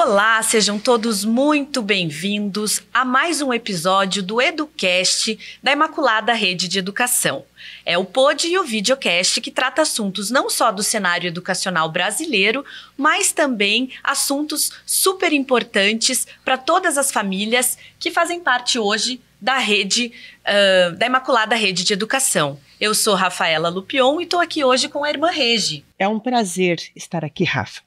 Olá, sejam todos muito bem-vindos a mais um episódio do EduCast da Imaculada Rede de Educação. É o pod e o videocast que trata assuntos não só do cenário educacional brasileiro, mas também assuntos super importantes para todas as famílias que fazem parte hoje da rede, uh, da Imaculada Rede de Educação. Eu sou Rafaela Lupion e estou aqui hoje com a irmã Regi. É um prazer estar aqui, Rafa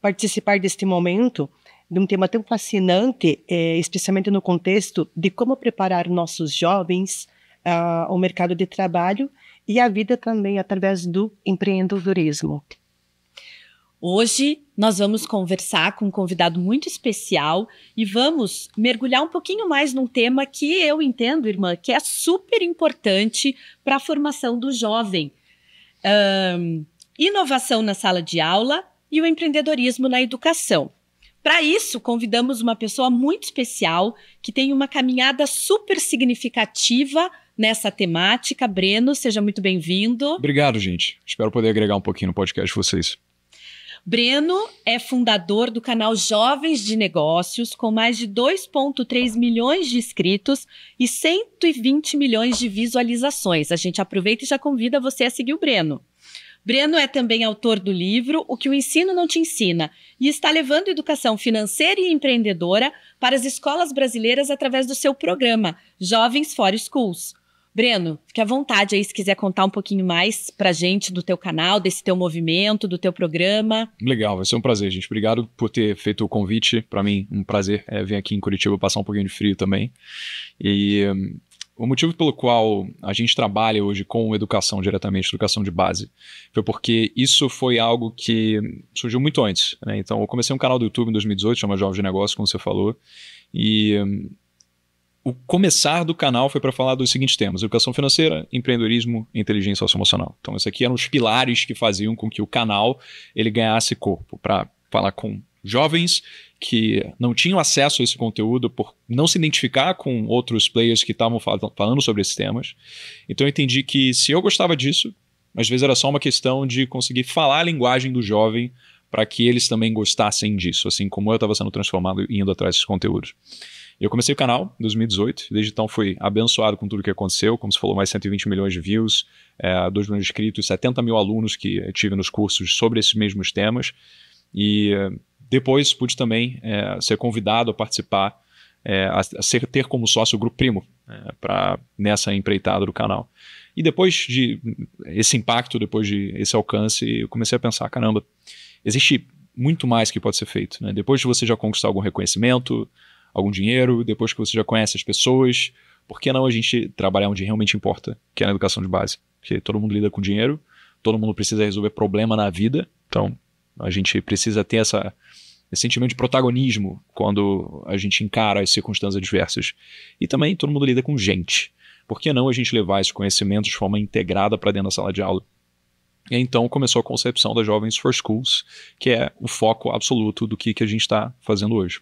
participar deste momento de um tema tão fascinante, é, especialmente no contexto de como preparar nossos jovens ah, ao mercado de trabalho e à vida também através do empreendedorismo. Hoje nós vamos conversar com um convidado muito especial e vamos mergulhar um pouquinho mais num tema que eu entendo, irmã, que é super importante para a formação do jovem. Um, inovação na sala de aula e o empreendedorismo na educação. Para isso, convidamos uma pessoa muito especial que tem uma caminhada super significativa nessa temática. Breno, seja muito bem-vindo. Obrigado, gente. Espero poder agregar um pouquinho no podcast de vocês. Breno é fundador do canal Jovens de Negócios, com mais de 2,3 milhões de inscritos e 120 milhões de visualizações. A gente aproveita e já convida você a seguir o Breno. Breno é também autor do livro O que o ensino não te ensina e está levando educação financeira e empreendedora para as escolas brasileiras através do seu programa Jovens for Schools. Breno, fique à vontade aí se quiser contar um pouquinho mais para gente do teu canal, desse teu movimento, do teu programa. Legal, vai ser um prazer, gente. Obrigado por ter feito o convite. Para mim, um prazer é, vir aqui em Curitiba passar um pouquinho de frio também. E hum, o motivo pelo qual a gente trabalha hoje com educação diretamente, educação de base, foi porque isso foi algo que surgiu muito antes. Né? Então, eu comecei um canal do YouTube em 2018, chama Jovem de Negócio, como você falou, e o começar do canal foi para falar dos seguintes temas: educação financeira, empreendedorismo e inteligência socioemocional. Então, esses aqui eram os pilares que faziam com que o canal ele ganhasse corpo, para falar com jovens que não tinham acesso a esse conteúdo por não se identificar com outros players que estavam fal falando sobre esses temas. Então eu entendi que se eu gostava disso, às vezes era só uma questão de conseguir falar a linguagem do jovem para que eles também gostassem disso, assim como eu estava sendo transformado e indo atrás desses conteúdos. Eu comecei o canal em 2018, desde então fui abençoado com tudo que aconteceu, como você falou, mais 120 milhões de views, é, eh, 2 milhões de inscritos, 70 mil alunos que tive nos cursos sobre esses mesmos temas. E depois pude também é, ser convidado a participar, é, a, ser, ter como sócio o Grupo Primo é, pra, nessa empreitada do canal. E depois de esse impacto, depois de esse alcance, eu comecei a pensar, caramba, existe muito mais que pode ser feito. Né? Depois de você já conquistar algum reconhecimento, algum dinheiro, depois que você já conhece as pessoas, por que não a gente trabalhar onde realmente importa, que é na educação de base? Porque todo mundo lida com dinheiro, todo mundo precisa resolver problema na vida, então a gente precisa ter essa, esse sentimento de protagonismo quando a gente encara as circunstâncias adversas. E também todo mundo lida com gente. Por que não a gente levar esses conhecimentos de forma integrada para dentro da sala de aula? E então começou a concepção das Jovens for Schools, que é o foco absoluto do que, que a gente está fazendo hoje.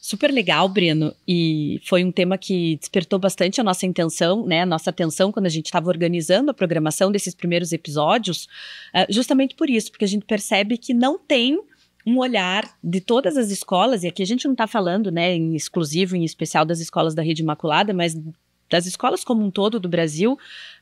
Super legal, Breno, e foi um tema que despertou bastante a nossa intenção, né, nossa atenção quando a gente estava organizando a programação desses primeiros episódios, eh, justamente por isso, porque a gente percebe que não tem um olhar de todas as escolas, e aqui a gente não está falando né, em exclusivo, em especial das escolas da rede Imaculada, mas das escolas como um todo do Brasil,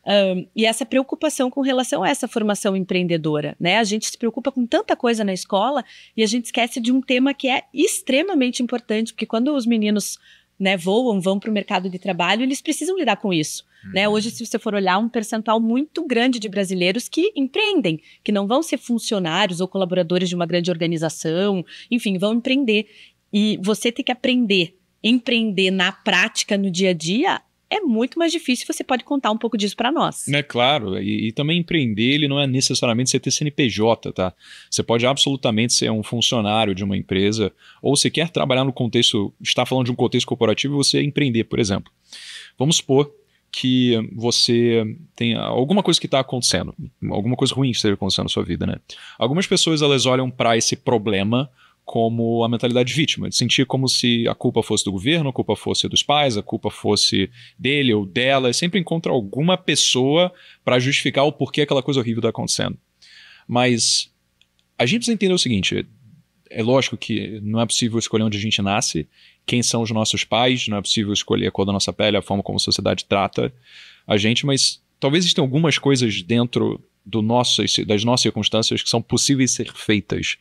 um, e essa preocupação com relação a essa formação empreendedora, né? A gente se preocupa com tanta coisa na escola e a gente esquece de um tema que é extremamente importante, porque quando os meninos né, voam, vão para o mercado de trabalho, eles precisam lidar com isso. Né? Uhum. Né? Hoje, se você for olhar, um percentual muito grande de brasileiros que empreendem, que não vão ser funcionários ou colaboradores de uma grande organização, enfim, vão empreender. E você tem que aprender, empreender na prática, no dia a dia, é muito mais difícil. Você pode contar um pouco disso para nós. É claro, e, e, também empreender ele não é necessariamente você ter CNPJ, tá? Você pode absolutamente ser um funcionário de uma empresa ou se quer trabalhar no contexto, está falando de um contexto corporativo, você é empreender, por exemplo. Vamos supor que você tem alguma coisa que está acontecendo, alguma coisa ruim que esteja acontecendo na sua vida, né? Algumas pessoas elas olham para esse problema como a mentalidade de vítima, de sentir como se a culpa fosse do governo, a culpa fosse dos pais, a culpa fosse dele ou dela. e sempre encontra alguma pessoa para justificar o porquê aquela coisa horrível está acontecendo. Mas a gente precisa entender o seguinte: é lógico que não é possível escolher onde a gente nasce, quem são os nossos pais, não é possível escolher a cor da nossa pele, a forma como a sociedade trata a gente, mas talvez existam algumas coisas dentro do nosso, das nossas circunstâncias que são possíveis ser feitas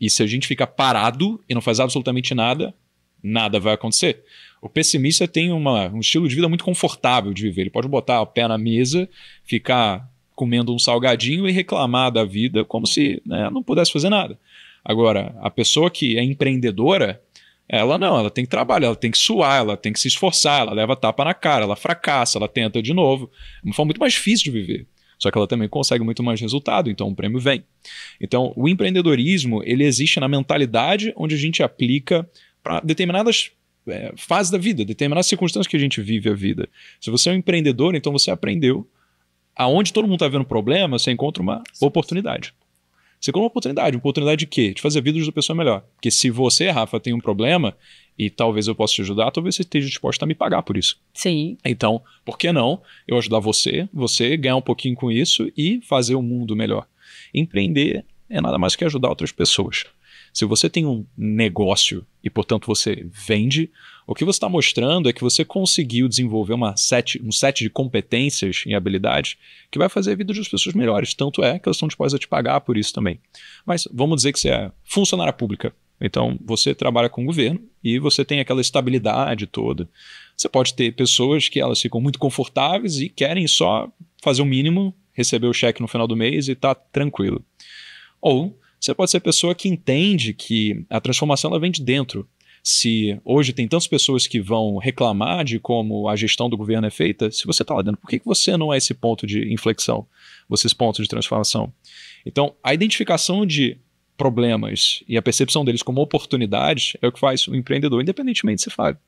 e se a gente ficar parado e não faz absolutamente nada, nada vai acontecer. O pessimista tem uma, um estilo de vida muito confortável de viver. Ele pode botar o pé na mesa, ficar comendo um salgadinho e reclamar da vida como se né, não pudesse fazer nada. Agora, a pessoa que é empreendedora, ela não, ela tem que trabalhar, ela tem que suar, ela tem que se esforçar, ela leva tapa na cara, ela fracassa, ela tenta de novo. É uma forma muito mais difícil de viver. Só que ela também consegue muito mais resultado, então o prêmio vem. Então, o empreendedorismo, ele existe na mentalidade onde a gente aplica para determinadas é, fases da vida, determinadas circunstâncias que a gente vive a vida. Se você é um empreendedor, então você aprendeu aonde todo mundo está vendo problema, você encontra uma oportunidade. Você encontra uma oportunidade. Uma oportunidade de quê? De fazer a vida da pessoa melhor. Porque se você, Rafa, tem um problema, e talvez eu possa te ajudar, talvez você esteja disposto a me pagar por isso. Sim. Então, por que não eu ajudar você, você ganhar um pouquinho com isso e fazer o um mundo melhor? Empreender é nada mais que ajudar outras pessoas. Se você tem um negócio e, portanto, você vende, o que você está mostrando é que você conseguiu desenvolver uma set, um set de competências e habilidades que vai fazer a vida das pessoas melhores. Tanto é que elas estão dispostas a te pagar por isso também. Mas vamos dizer que você é funcionária pública. Então, você trabalha com o governo e você tem aquela estabilidade toda. Você pode ter pessoas que elas ficam muito confortáveis e querem só fazer o mínimo, receber o cheque no final do mês e tá tranquilo. Ou você pode ser pessoa que entende que a transformação ela vem de dentro. Se hoje tem tantas pessoas que vão reclamar de como a gestão do governo é feita, se você está lá dentro, por que, que você não é esse ponto de inflexão, esses pontos de transformação? Então, a identificação de problemas e a percepção deles como oportunidades é o que faz o empreendedor, independentemente se fale.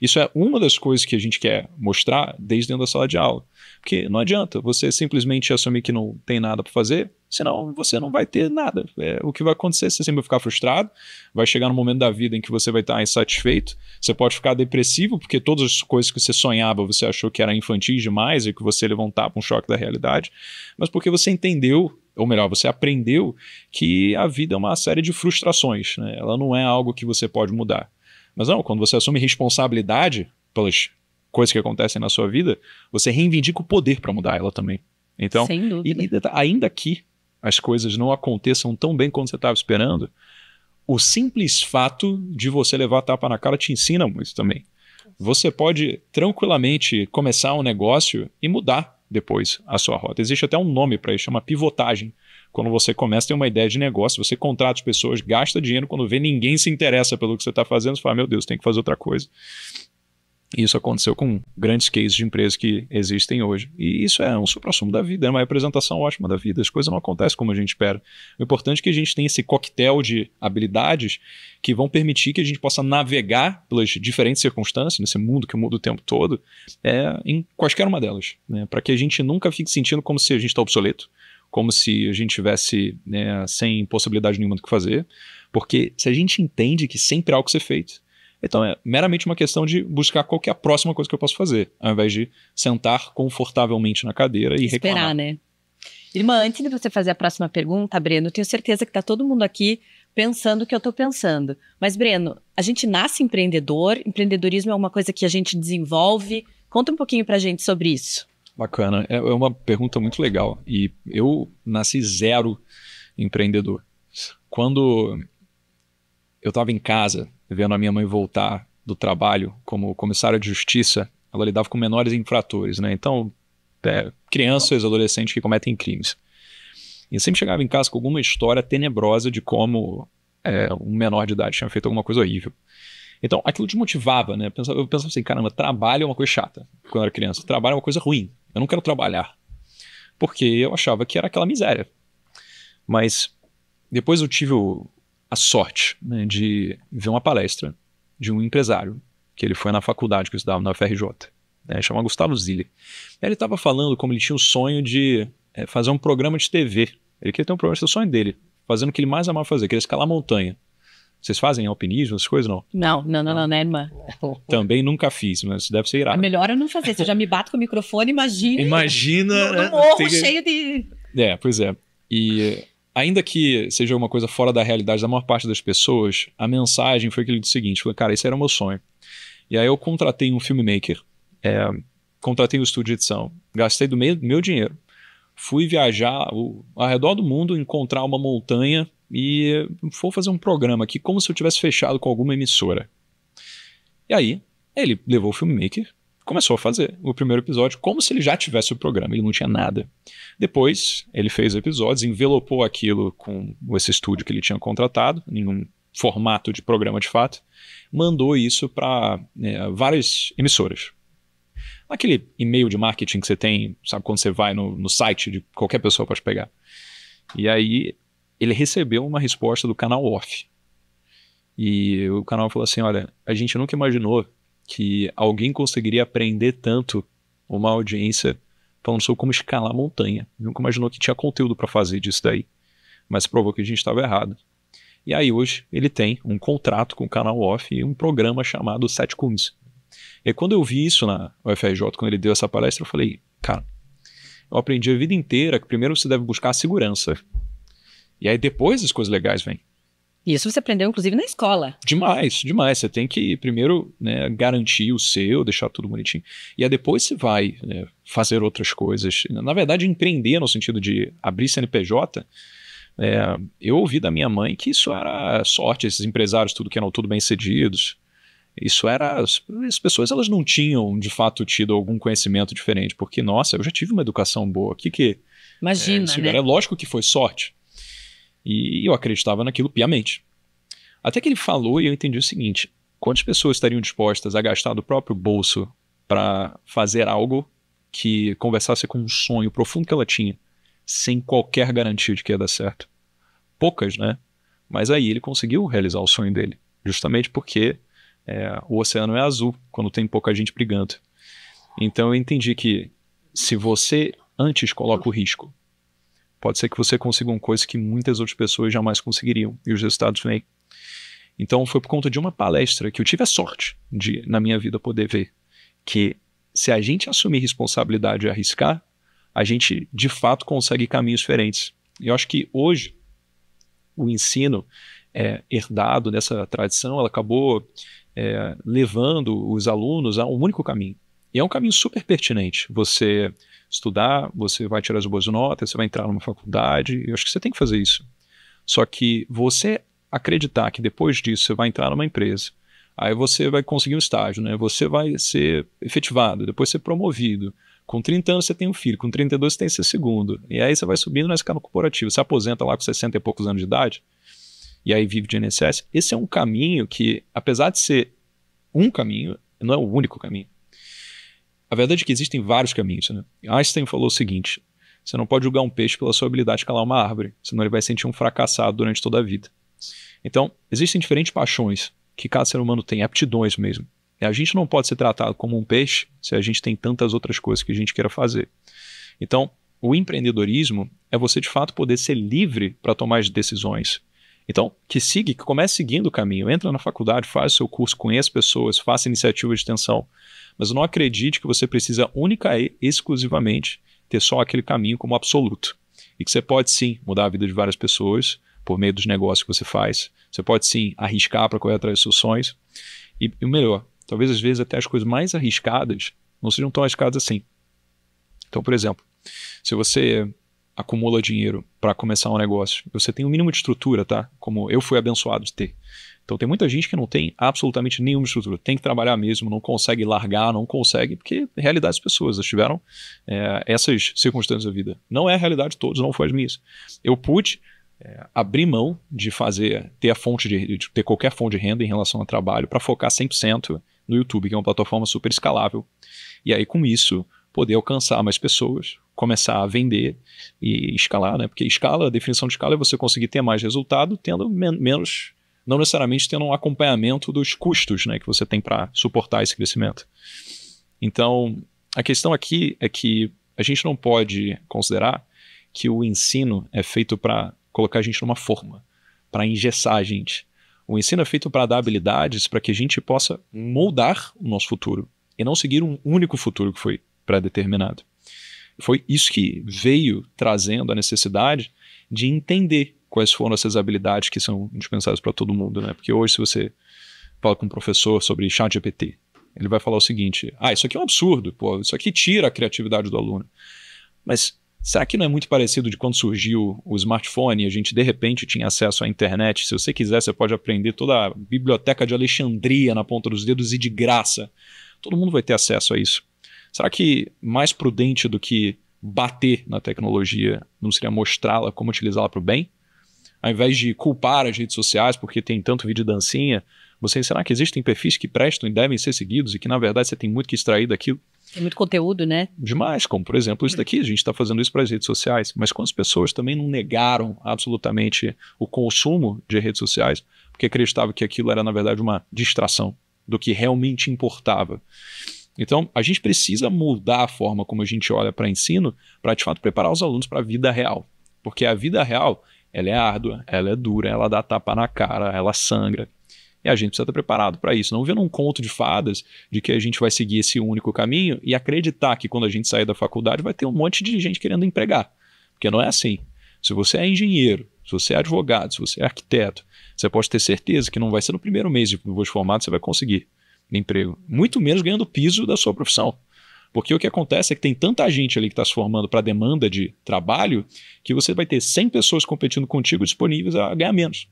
Isso é uma das coisas que a gente quer mostrar desde dentro da sala de aula. Porque não adianta você simplesmente assumir que não tem nada para fazer, senão você não vai ter nada. É, o que vai acontecer? Você sempre vai ficar frustrado, vai chegar no momento da vida em que você vai estar insatisfeito, você pode ficar depressivo, porque todas as coisas que você sonhava você achou que era infantil demais e que você levantar para um choque da realidade, mas porque você entendeu ou melhor, você aprendeu que a vida é uma série de frustrações, né? ela não é algo que você pode mudar. Mas não, quando você assume responsabilidade pelas coisas que acontecem na sua vida, você reivindica o poder para mudar ela também. Então, Sem dúvida. E, ainda que as coisas não aconteçam tão bem quanto você estava esperando, o simples fato de você levar a tapa na cara te ensina muito também. Você pode tranquilamente começar um negócio e mudar depois a sua rota. Existe até um nome para isso, chama pivotagem. Quando você começa a ter uma ideia de negócio, você contrata as pessoas, gasta dinheiro, quando vê ninguém se interessa pelo que você está fazendo, você fala, meu Deus, tem que fazer outra coisa. E isso aconteceu com grandes cases de empresas que existem hoje. E isso é um supra-sumo da vida, é uma representação ótima da vida. As coisas não acontecem como a gente espera. O importante é que a gente tenha esse coquetel de habilidades que vão permitir que a gente possa navegar pelas diferentes circunstâncias, nesse mundo que muda o tempo todo, é, em quaisquer uma delas. Né? Para que a gente nunca fique sentindo como se a gente está obsoleto, como se a gente tivesse né, sem possibilidade nenhuma do que fazer. Porque se a gente entende que sempre há algo que ser feito, então é meramente uma questão de buscar qual é a próxima coisa que eu posso fazer, ao invés de sentar confortavelmente na cadeira e Esperar, reclamar. né? Irmã, antes de você fazer a próxima pergunta, Breno, tenho certeza que está todo mundo aqui pensando o que eu estou pensando. Mas, Breno, a gente nasce empreendedor, empreendedorismo é uma coisa que a gente desenvolve. Conta um pouquinho para a gente sobre isso. Bacana, é, é uma pergunta muito legal. E eu nasci zero empreendedor. Quando eu estava em casa, vendo a minha mãe voltar do trabalho como comissária de justiça, ela lidava com menores infratores, né? Então, é, crianças, adolescentes que cometem crimes. E sempre chegava em casa com alguma história tenebrosa de como é, um menor de idade tinha feito alguma coisa horrível. Então, aquilo te motivava, né? Eu pensava, eu pensava assim, caramba, trabalho é uma coisa chata. Quando eu era criança, trabalho é uma coisa ruim. Eu não quero trabalhar. Porque eu achava que era aquela miséria. Mas depois eu tive o, a sorte né, de ver uma palestra de um empresário, que ele foi na faculdade que eu estudava, na UFRJ, né, chamado Gustavo Zilli. Ele estava falando como ele tinha o sonho de é, fazer um programa de TV. Ele queria ter um programa, esse é o sonho dele, fazendo o que ele mais amava fazer, queria escalar montanha. Vocês fazem alpinismo, essas coisas, não? Não, não, não, não, né, irmã? Também nunca fiz, mas deve ser irado. É melhor eu não fazer, se eu já me bato com o microfone, imagina. Imagina. No, no né? morro que... cheio de. É, pois é. E ainda que seja uma coisa fora da realidade da maior parte das pessoas, a mensagem foi disse do seguinte: falei, cara, esse era o meu sonho. E aí eu contratei um filmmaker, é, contratei o um estúdio de edição, gastei do meu, meu dinheiro, fui viajar ao, ao redor do mundo, encontrar uma montanha e vou fazer um programa aqui, como se eu tivesse fechado com alguma emissora. E aí, ele levou o filmmaker, começou a fazer o primeiro episódio como se ele já tivesse o programa, ele não tinha nada. Depois, ele fez episódios, envelopou aquilo com esse estúdio que ele tinha contratado, em um formato de programa de fato, mandou isso para né, várias emissoras. Aquele e-mail de marketing que você tem, sabe, quando você vai no, no site de qualquer pessoa pode pegar. E aí, ele recebeu uma resposta do canal off. E o canal falou assim: olha, a gente nunca imaginou que alguém conseguiria aprender tanto uma audiência falando sobre como escalar a montanha. Nunca imaginou que tinha conteúdo para fazer disso daí, mas provou que a gente estava errado. E aí hoje ele tem um contrato com o canal off e um programa chamado Sete Cumes. E quando eu vi isso na UFRJ, quando ele deu essa palestra, eu falei, cara, eu aprendi a vida inteira que primeiro você deve buscar a segurança. E aí depois as coisas legais vêm. Isso você aprendeu, inclusive, na escola. Demais, demais. Você tem que primeiro né, garantir o seu, deixar tudo bonitinho. E aí depois você vai né, fazer outras coisas. Na verdade, empreender no sentido de abrir CNPJ. É, eu ouvi da minha mãe que isso era sorte, esses empresários, tudo que eram tudo bem-cedidos. Isso era. As pessoas elas não tinham, de fato, tido algum conhecimento diferente, porque, nossa, eu já tive uma educação boa. O que que. É, Imagina. É, né? É lógico que foi sorte. E eu acreditava naquilo piamente. Até que ele falou e eu entendi o seguinte: quantas pessoas estariam dispostas a gastar do próprio bolso para fazer algo que conversasse com um sonho profundo que ela tinha, sem qualquer garantia de que ia dar certo? Poucas, né? Mas aí ele conseguiu realizar o sonho dele, justamente porque é, o oceano é azul quando tem pouca gente brigando. Então eu entendi que se você antes coloca o risco Pode ser que você consiga uma coisa que muitas outras pessoas jamais conseguiriam. E os resultados vêm. Então foi por conta de uma palestra que eu tive a sorte de, na minha vida, poder ver que se a gente assumir responsabilidade e arriscar, a gente de fato consegue caminhos diferentes. E eu acho que hoje o ensino é, herdado dessa tradição, ela acabou é, levando os alunos a um único caminho, e é um caminho super pertinente. Você estudar, você vai tirar as boas notas, você vai entrar numa faculdade. Eu acho que você tem que fazer isso. Só que você acreditar que depois disso você vai entrar numa empresa, aí você vai conseguir um estágio, né? Você vai ser efetivado, depois ser promovido. Com 30 anos você tem um filho, com 32 você tem seu segundo. E aí você vai subindo na escala corporativa. Você aposenta lá com 60 e poucos anos de idade, e aí vive de INSS. Esse é um caminho que, apesar de ser um caminho, não é o único caminho. A verdade é que existem vários caminhos. Né? Einstein falou o seguinte: você não pode julgar um peixe pela sua habilidade de calar uma árvore, senão ele vai sentir um fracassado durante toda a vida. Então, existem diferentes paixões que cada ser humano tem, aptidões mesmo. E a gente não pode ser tratado como um peixe se a gente tem tantas outras coisas que a gente queira fazer. Então, o empreendedorismo é você de fato poder ser livre para tomar as decisões então, que siga, que comece seguindo o caminho. Entra na faculdade, faz o seu curso, conheça pessoas, faça iniciativa de extensão. Mas não acredite que você precisa única e exclusivamente ter só aquele caminho como absoluto. E que você pode sim mudar a vida de várias pessoas por meio dos negócios que você faz. Você pode sim arriscar para correr atrás dos seus sonhos. E, e o melhor, talvez às vezes até as coisas mais arriscadas não sejam tão arriscadas assim. Então, por exemplo, se você acumula dinheiro para começar um negócio, você tem o um mínimo de estrutura, tá? Como eu fui abençoado de ter. Então tem muita gente que não tem absolutamente nenhuma estrutura, tem que trabalhar mesmo, não consegue largar, não consegue, porque é realidade das pessoas, elas tiveram é, essas circunstâncias da vida. Não é a realidade de todos, não foi as minhas. Eu pude é, abrir mão de fazer, ter a fonte de, de ter qualquer fonte de renda em relação ao trabalho para focar 100% no YouTube, que é uma plataforma super escalável. E aí com isso poder alcançar mais pessoas, começar a vender e escalar, né? Porque escala, a definição de escala é você conseguir ter mais resultado tendo men menos, não necessariamente tendo um acompanhamento dos custos, né, que você tem para suportar esse crescimento. Então, a questão aqui é que a gente não pode considerar que o ensino é feito para colocar a gente numa forma, para engessar a gente. O ensino é feito para dar habilidades para que a gente possa moldar o nosso futuro e não seguir um único futuro que foi pré-determinado. Foi isso que veio trazendo a necessidade de entender quais foram essas habilidades que são indispensáveis para todo mundo, né? Porque hoje, se você fala com um professor sobre chat GPT, ele vai falar o seguinte: ah, isso aqui é um absurdo, pô, isso aqui tira a criatividade do aluno. Mas será que não é muito parecido de quando surgiu o smartphone e a gente de repente tinha acesso à internet? Se você quiser, você pode aprender toda a biblioteca de Alexandria na ponta dos dedos e de graça. Todo mundo vai ter acesso a isso. Será que mais prudente do que bater na tecnologia não seria mostrá-la como utilizá-la para o bem? Ao invés de culpar as redes sociais porque tem tanto vídeo dancinha, você será que existem perfis que prestam e devem ser seguidos e que na verdade você tem muito que extrair daquilo? Tem muito conteúdo, né? Demais, como por exemplo isso daqui, a gente está fazendo isso para as redes sociais, mas quantas pessoas também não negaram absolutamente o consumo de redes sociais, porque acreditavam que aquilo era na verdade uma distração do que realmente importava. Então, a gente precisa mudar a forma como a gente olha para ensino para, de fato, preparar os alunos para a vida real. Porque a vida real, ela é árdua, ela é dura, ela dá tapa na cara, ela sangra. E a gente precisa estar preparado para isso. Não vendo um conto de fadas de que a gente vai seguir esse único caminho e acreditar que quando a gente sair da faculdade vai ter um monte de gente querendo empregar. Porque não é assim. Se você é engenheiro, se você é advogado, se você é arquiteto, você pode ter certeza que não vai ser no primeiro mês de depois formado você vai conseguir de emprego, muito menos ganhando o piso da sua profissão. Porque o que acontece é que tem tanta gente ali que está se formando para demanda de trabalho que você vai ter 100 pessoas competindo contigo disponíveis a ganhar menos.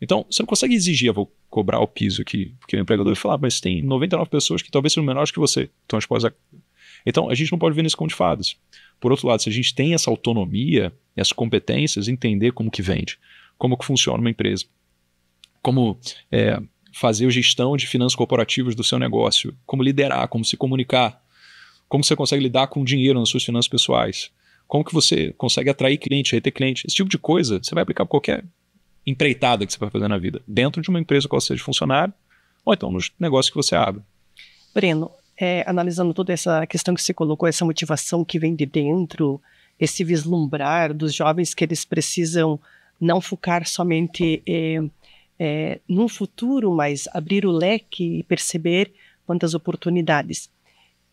Então, você não consegue exigir, eu vou cobrar o piso aqui, porque o empregador vai falar, ah, mas tem 99 pessoas que talvez sejam menores que você, Então, a gente não pode ver nesse conto de fadas. Por outro lado, se a gente tem essa autonomia, essas competências, entender como que vende, como que funciona uma empresa, como é, fazer gestão de finanças corporativas do seu negócio, como liderar, como se comunicar, como você consegue lidar com dinheiro nas suas finanças pessoais, como que você consegue atrair cliente, reter cliente, esse tipo de coisa você vai aplicar para qualquer empreitada que você vai fazer na vida, dentro de uma empresa qual seja funcionário, ou então nos negócios que você abre. Breno, é, analisando toda essa questão que você colocou, essa motivação que vem de dentro, esse vislumbrar dos jovens que eles precisam não focar somente eh, é, num futuro, mas abrir o leque e perceber quantas oportunidades.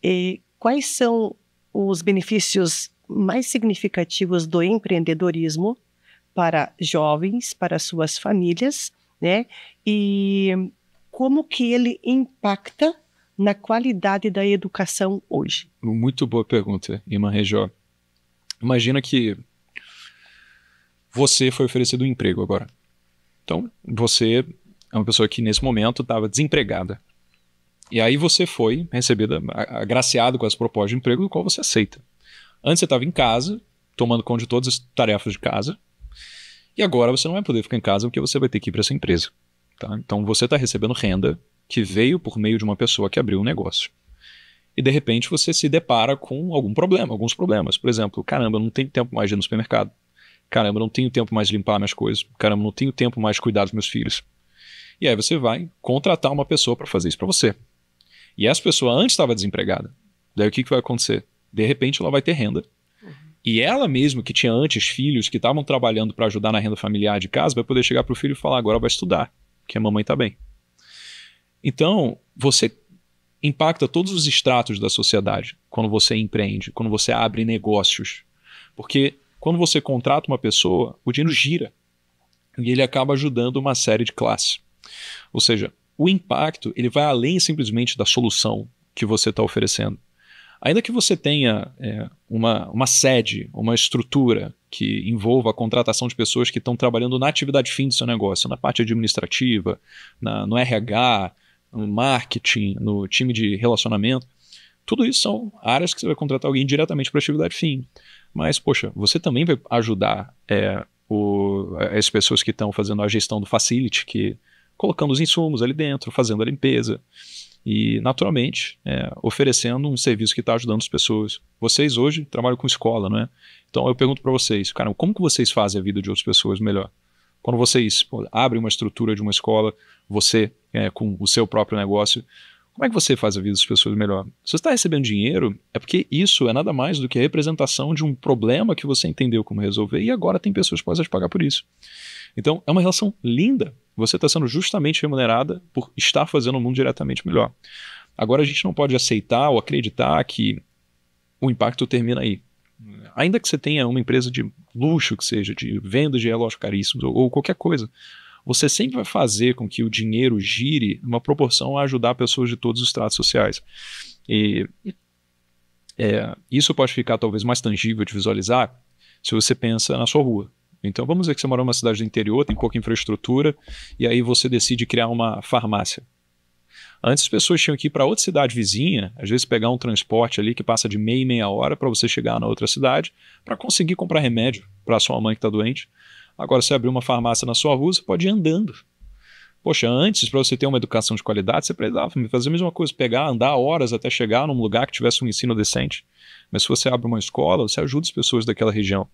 E quais são os benefícios mais significativos do empreendedorismo para jovens, para suas famílias, né? E como que ele impacta na qualidade da educação hoje? Muito boa pergunta, Irmã Rejó. Imagina que você foi oferecido um emprego agora então, você é uma pessoa que nesse momento estava desempregada. E aí você foi recebida, agraciado com as propostas de emprego, do qual você aceita. Antes você estava em casa, tomando conta de todas as tarefas de casa, e agora você não vai poder ficar em casa porque você vai ter que ir para essa empresa. Tá? Então você está recebendo renda que veio por meio de uma pessoa que abriu um negócio. E de repente você se depara com algum problema, alguns problemas. Por exemplo, caramba, eu não tenho tempo mais de ir no supermercado. Caramba, não tenho tempo mais de limpar minhas coisas. Caramba, não tenho tempo mais de cuidar dos meus filhos. E aí você vai contratar uma pessoa para fazer isso para você. E essa pessoa antes estava desempregada. Daí o que, que vai acontecer? De repente ela vai ter renda. Uhum. E ela mesmo, que tinha antes filhos que estavam trabalhando para ajudar na renda familiar de casa, vai poder chegar para o filho e falar: agora vai estudar, que a mamãe está bem. Então, você impacta todos os estratos da sociedade quando você empreende, quando você abre negócios. Porque quando você contrata uma pessoa, o dinheiro gira e ele acaba ajudando uma série de classes. Ou seja, o impacto ele vai além simplesmente da solução que você está oferecendo. Ainda que você tenha é, uma, uma sede, uma estrutura que envolva a contratação de pessoas que estão trabalhando na atividade fim do seu negócio, na parte administrativa, na, no RH, no marketing, no time de relacionamento, tudo isso são áreas que você vai contratar alguém diretamente para a atividade fim. Mas, poxa, você também vai ajudar é, o, as pessoas que estão fazendo a gestão do facility, que colocando os insumos ali dentro, fazendo a limpeza. E, naturalmente, é, oferecendo um serviço que está ajudando as pessoas. Vocês hoje trabalham com escola, não é? Então eu pergunto para vocês, cara, como que vocês fazem a vida de outras pessoas melhor? Quando vocês pô, abrem uma estrutura de uma escola, você é, com o seu próprio negócio, como é que você faz a vida das pessoas melhor? Se você está recebendo dinheiro, é porque isso é nada mais do que a representação de um problema que você entendeu como resolver e agora tem pessoas que te pagar por isso. Então, é uma relação linda. Você está sendo justamente remunerada por estar fazendo o mundo diretamente melhor. Agora, a gente não pode aceitar ou acreditar que o impacto termina aí. Ainda que você tenha uma empresa de luxo, que seja de venda de elogios caríssimos ou qualquer coisa, você sempre vai fazer com que o dinheiro gire numa proporção a ajudar pessoas de todos os estratos sociais. E é, isso pode ficar talvez mais tangível de visualizar se você pensa na sua rua. Então vamos dizer que você mora numa cidade do interior, tem pouca infraestrutura, e aí você decide criar uma farmácia. Antes as pessoas tinham que ir para outra cidade vizinha, às vezes pegar um transporte ali que passa de meia e meia hora para você chegar na outra cidade, para conseguir comprar remédio para sua mãe que está doente. Agora, se abrir uma farmácia na sua rua, você pode ir andando. Poxa, antes, para você ter uma educação de qualidade, você precisava fazer a mesma coisa, pegar, andar horas até chegar num lugar que tivesse um ensino decente. Mas se você abre uma escola, você ajuda as pessoas daquela região.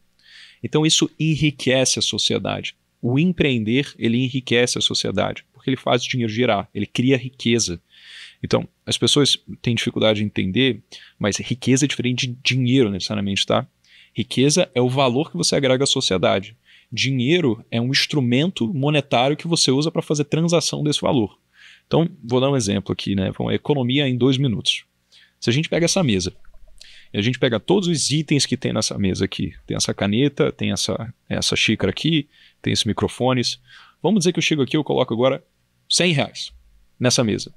Então, isso enriquece a sociedade. O empreender, ele enriquece a sociedade, porque ele faz o dinheiro girar, ele cria riqueza. Então, as pessoas têm dificuldade de entender, mas riqueza é diferente de dinheiro necessariamente, tá? Riqueza é o valor que você agrega à sociedade. Dinheiro é um instrumento monetário que você usa para fazer transação desse valor. Então, vou dar um exemplo aqui, né? Vamos economia em dois minutos. Se a gente pega essa mesa, e a gente pega todos os itens que tem nessa mesa aqui. Tem essa caneta, tem essa, essa xícara aqui, tem esses microfones. Vamos dizer que eu chego aqui e coloco agora 100 reais nessa mesa.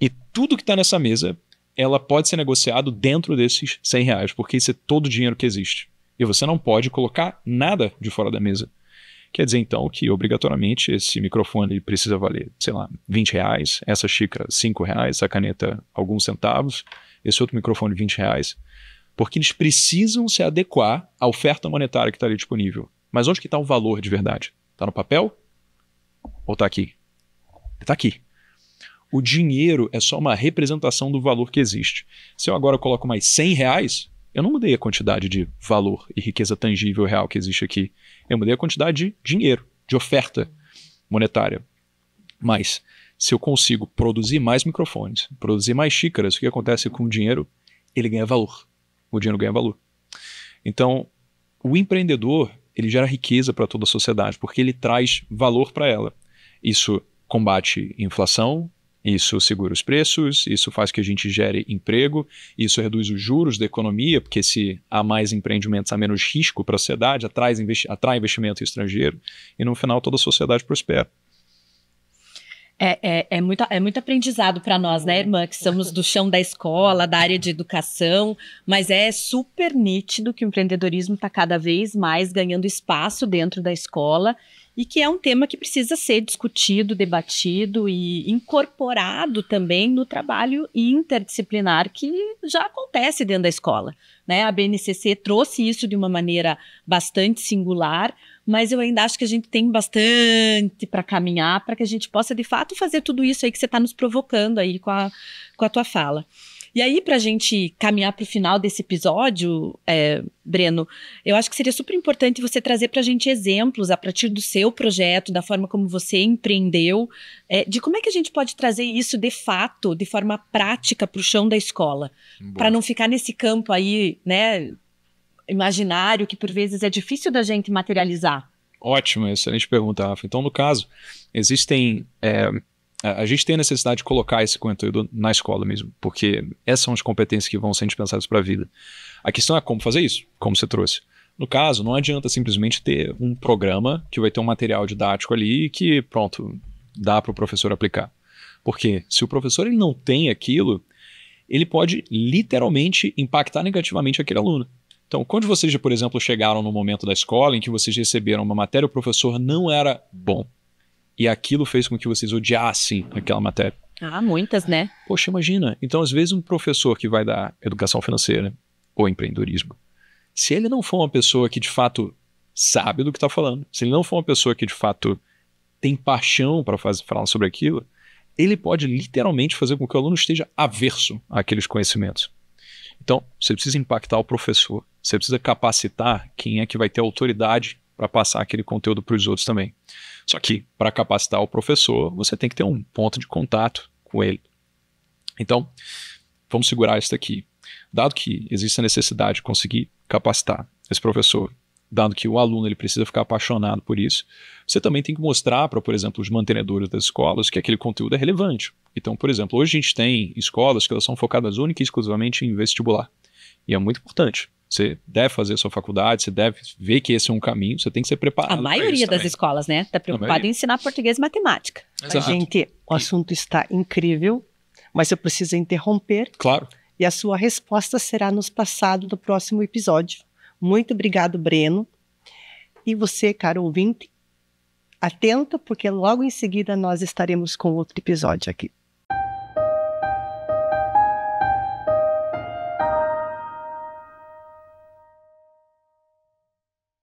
E tudo que está nessa mesa, ela pode ser negociado dentro desses 100 reais, porque isso é todo o dinheiro que existe. E você não pode colocar nada de fora da mesa. Quer dizer, então, que obrigatoriamente esse microfone precisa valer, sei lá, 20 reais, essa xícara 5 reais, essa caneta alguns centavos, esse outro microfone 20 reais. Porque eles precisam se adequar à oferta monetária que está ali disponível. Mas onde que está o valor de verdade? Está no papel? Ou está aqui? Está aqui. O dinheiro é só uma representação do valor que existe. Se eu agora coloco mais 100 reais, eu não mudei a quantidade de valor e riqueza tangível real que existe aqui. Eu mudei a quantidade de dinheiro, de oferta monetária. Mas se eu consigo produzir mais microfones, produzir mais xícaras, o que acontece com o dinheiro? Ele ganha valor. O dinheiro ganha valor. Então, o empreendedor, ele gera riqueza para toda a sociedade, porque ele traz valor para ela. Isso combate inflação, isso segura os preços, isso faz que a gente gere emprego, isso reduz os juros da economia, porque se há mais empreendimentos, há menos risco para a sociedade, atrai, investimento estrangeiro e no final toda a sociedade prospera. É, é, é, muito, é muito aprendizado para nós, né, irmã? Que somos do chão da escola, da área de educação, mas é super nítido que o empreendedorismo está cada vez mais ganhando espaço dentro da escola e que é um tema que precisa ser discutido, debatido e incorporado também no trabalho interdisciplinar que já acontece dentro da escola. Né? A BNCC trouxe isso de uma maneira bastante singular, mas eu ainda acho que a gente tem bastante para caminhar para que a gente possa de fato fazer tudo isso aí que você está nos provocando aí com a, com a tua fala. E aí, para a gente caminhar para o final desse episódio, é, Breno, eu acho que seria super importante você trazer para a gente exemplos a partir do seu projeto, da forma como você empreendeu, é, de como é que a gente pode trazer isso de fato, de forma prática, para o chão da escola, para não ficar nesse campo aí, né, imaginário que por vezes é difícil da gente materializar? Ótima, excelente pergunta, Rafa. Então, no caso, existem. É, a gente tem a necessidade de colocar esse conteúdo na escola mesmo, porque essas são as competências que vão ser dispensadas para a vida. A questão é como fazer isso, como você trouxe. No caso, não adianta simplesmente ter um programa que vai ter um material didático ali e que, pronto, dá para o professor aplicar. Porque se o professor ele não tem aquilo, ele pode literalmente impactar negativamente aquele aluno. Então, quando vocês, por exemplo, chegaram no momento da escola em que vocês receberam uma matéria, o professor não era bom. E aquilo fez com que vocês odiassem aquela matéria. Ah, muitas, né? Poxa, imagina. Então, às vezes, um professor que vai dar educação financeira ou empreendedorismo, se ele não for uma pessoa que de fato sabe do que está falando, se ele não for uma pessoa que de fato tem paixão para falar sobre aquilo, ele pode literalmente fazer com que o aluno esteja averso àqueles conhecimentos. Então, você precisa impactar o professor, você precisa capacitar quem é que vai ter autoridade para passar aquele conteúdo para os outros também. Só que, para capacitar o professor, você tem que ter um ponto de contato com ele. Então, vamos segurar isso daqui. Dado que existe a necessidade de conseguir capacitar esse professor dado que o aluno ele precisa ficar apaixonado por isso, você também tem que mostrar para, por exemplo, os mantenedores das escolas que aquele conteúdo é relevante. Então, por exemplo, hoje a gente tem escolas que elas são focadas única e exclusivamente em vestibular. E é muito importante. Você deve fazer sua faculdade, você deve ver que esse é um caminho, você tem que ser preparado. A maioria das escolas, né? Está preocupada em ensinar português e matemática. Exato. Gente, o assunto está incrível, mas eu preciso interromper. Claro. E a sua resposta será nos passado do próximo episódio. Muito obrigado, Breno. E você, caro ouvinte, atenta, porque logo em seguida nós estaremos com outro episódio aqui.